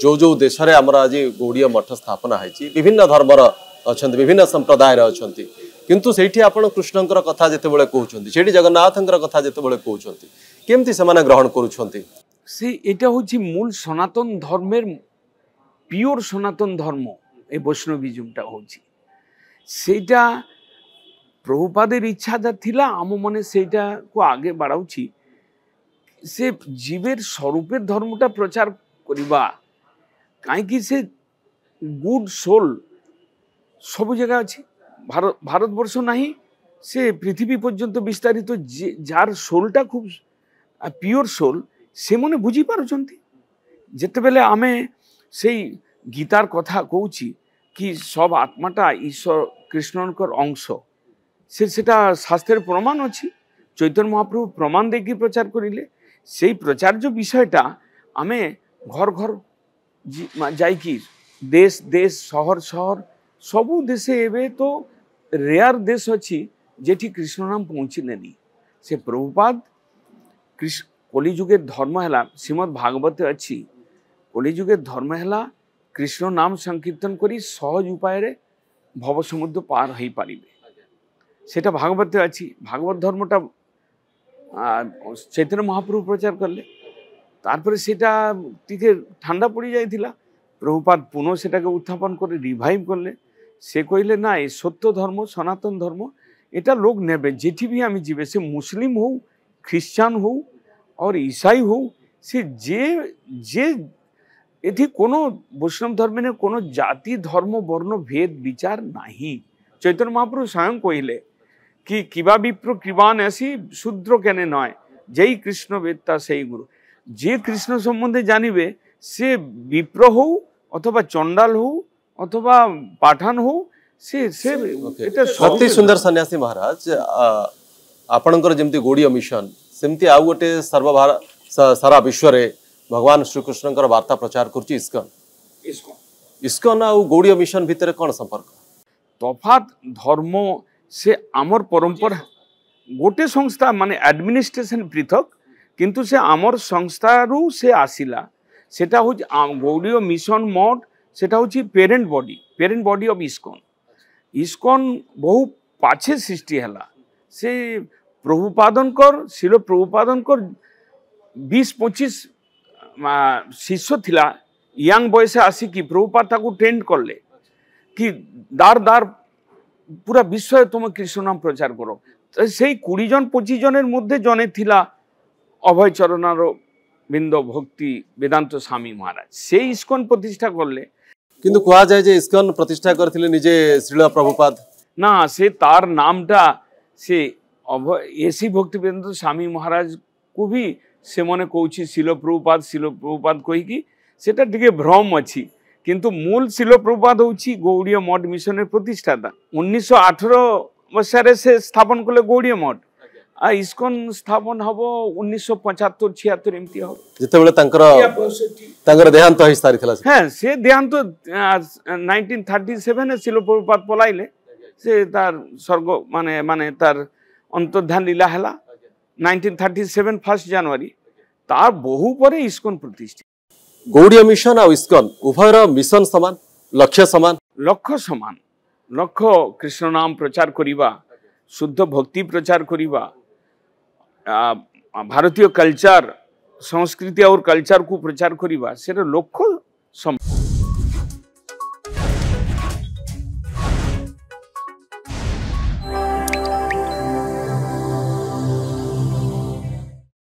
ଯେଉଁ ଯେଉଁ ଦେଶରେ ଆମର ଆଜି ଗୌଡ଼ୀୟ ମଠ ସ୍ଥାପନା ହେଇଛି ବିଭିନ୍ନ ଧର୍ମର ଅଛନ୍ତି ବିଭିନ୍ନ ସମ୍ପ୍ରଦାୟର ଅଛନ୍ତି କିନ୍ତୁ ସେଇଠି ଆପଣ କୃଷ୍ଣଙ୍କର କଥା ଯେତେବେଳେ କହୁଛନ୍ତି ସେଇଠି ଜଗନ୍ନାଥଙ୍କର କଥା ଯେତେବେଳେ କହୁଛନ୍ତି କେମିତି ସେମାନେ ଗ୍ରହଣ କରୁଛନ୍ତି ସେ এটা হচ্ছে মূল সনাতন ধর্মের পিওর সনাতন ধর্ম এই বৈষ্ণবিজমটা হচ্ছে সেইটা প্রভুপাদের ইচ্ছা যা লা আমি সেইটাকে আগে বাড়াউছি সে জীবের স্বরূপের ধর্মটা প্রচার করিবা କାହିଁକି সে গুড সোল ସବୁ জায়গা আছে ଭାରତ ଭାରତବର୍ଷ ନାହିଁ সে পৃথিবী পর্যন্ত বিস্তারিত যে যার সোলটা খুব পিওর সোল সে মনে বুঝি পারছেন যেতবেলে আমি সেই গীতার কথা কৌছি কি সব আত্মাটা ঈশ্বর কৃষ্ণকর অংশ সে সেটা শাস্ত্রের প্রমাণ অছি চৈতন্য মহাপ্রভু প্রমাণ দেখি প্রচার করিলে সেই প্রচার্য বিষয়টা আমি ঘর ঘর ଯାଇକି ଦେଶ ଦେଶ ସହର ସହର ସବୁ ଦେଶ ଏବେ ତ ରେୟାର ଦେଶ ଅଛି যেটি কৃষ্ণনাম পৌঁছিলেনি সে প্রভুপাদ কৃষ্ণ কলিযুগের ধর্ম হেলা শ্রীমদ ভাগবতে অছি কলিযুগের ধর্ম হেলা কৃষ্ণ নাম সংকীর্তন করি সহজ উপায়ে ভবসমুদ্র পার হয়ে পারিবে সেটা ভাগবতে অছি ভাগবত ধর্মটা চৈতন্য মহাপ্রভু প্রচার করলে তারপরে সেটা ଟିକେ ঠান্ডা পড়ি ଯାଇଥିଲା প্রভুপাত পুনঃ সেটাকে উত্থাপন করে রিভাইভ করলে সে কইলে না এ সত্য ধর্ম সনাতন ধর্ম এটা লোক নেবে যেটি ভি আমি জীবে সে মুসলিম হোক খ্রিস্টান হোক আর ইসাই হোক সে যে যে এটি কোনো বৈষ্ণব ধর্মের কোনো জাতি ধর্ম বর্ণ ভেদ বিচার নাহি চৈতন্য মহাপ্রভু স্বয়ং কহিলে কি কিবা বিপ্র কৃবান আসি শূদ্র কেনে নয় যেই কৃষ্ণ বেত্তা সেই গুরু যে কৃষ্ণ সম্বন্ধে জানিবে সে বিপ্র হউ অথবা চণ্ডাল হউ অথবা পাঠান হউ সে সে এটা অতি সুন্দর সন্ন্যাসী মহারাজ ଆପଣଙ୍କର ଯେମିତି ଗୋଡ଼ିୟ ମିଶନ ସେମିତି ଆଉ ଗୋଟେ ସର୍ବ ସାରା ବିଶ୍ୱରେ ଭଗବାନ ଶ୍ରୀକୃଷ୍ଣଙ୍କର ବାର୍ତ୍ତା ପ୍ରଚାର କରୁଛି ଇସ୍କନ ଇସ୍କନ ଆଉ ଗୌଡ଼ୀୟ ମିଶନ ଭିତରେ କ'ଣ ସମ୍ପର୍କ ତଫାତ ଧର୍ମ ସେ ଆମର ପରମ୍ପରା ଗୋଟେ ସଂସ୍ଥା ମାନେ ଆଡମିନିଷ୍ଟ୍ରେସନ ପୃଥକ କିନ୍ତୁ ସେ ଆମର ସଂସ୍ଥାରୁ ସେ ଆସିଲା ସେଟା ହେଉଛି ଗୌରୀୟ ମିଶନ ମଠ ସେଟା ହେଉଛି parent body parent body of ISKCON ISKCON ବହୁ ପାଛେ ସୃଷ୍ଟି ହେଲା ସେ ପ୍ରଭୁପାଦଙ୍କର ଶିଳ ପ୍ରଭୁପାଦଙ୍କର বিশ পঁচিশ শিষ্য লা ইয়াং বয়সে আসিকি প্রভুপাত তাকে ট্রেন্ড করলে কি দার দার পুরা বিশ্বে তুমি কৃষ্ণ নাম প্রচার করো সেই কুড়ি জন পঁচিশ জনের মধ্যে জনে লা অভয়চরণারও বৃন্দ ভক্তি বেদান্ত স্বামী মহারাজ সেই ইস্কন প্রতিষ্ঠা করলে কিন্তু কোয়া যায় যে ইস্কন প্রতিষ্ঠা করেছিলেন নিজে শ্রীল প্রভুপাদ না সে তার নামটা সে অভয় এসি ভক্তি বেদান্ত স্বামী মহারাজ খুবই সে মনে কৌছি শিলপ্রভুপাদ শিলপ্রভুপাদ কহিকি সেটা টিকে ভ্রম অছি কিন্তু মূল শিলপ্রভুপাদ হচ্ছে গৌড়ীয় মঠ মিশনের প্রতিষ্ঠাতা উনিশশো আঠেরো মশারে সে স্থাপন করলে গৌড়ীয় মঠ ইসকন স্থাপন হব উনিশশো পঁচাত্তর ছিয়াত্তর এমতি হব যেতবে তাঙ্কর দেহান্ত হই সারিছিলা হ্যাঁ সে দেহান্ত 1937 এ ছিল প্রভুপাত পলাইলে সে তার স্বর্গ মানে মানে তার অন্তর্ধান লীলা হেলা 1937 ফার্স্ট জানুয়ারি তার বহু পরে ইসকন প্রতিষ্ঠিত গৌড়ীয় মিশন আর ইসকন উভয়ের মিশন সমান লক্ষ্য সমান লক্ষ্য সমান লক্ষ্য কৃষ্ণ নাম প্রচার করিবা শুদ্ধ ভক্তি প্রচার করিবা ভারতীয় কালচার সংস্কৃতি আর কালচারকু প্রচার করা সেটা লক্ষ্য সম্ভব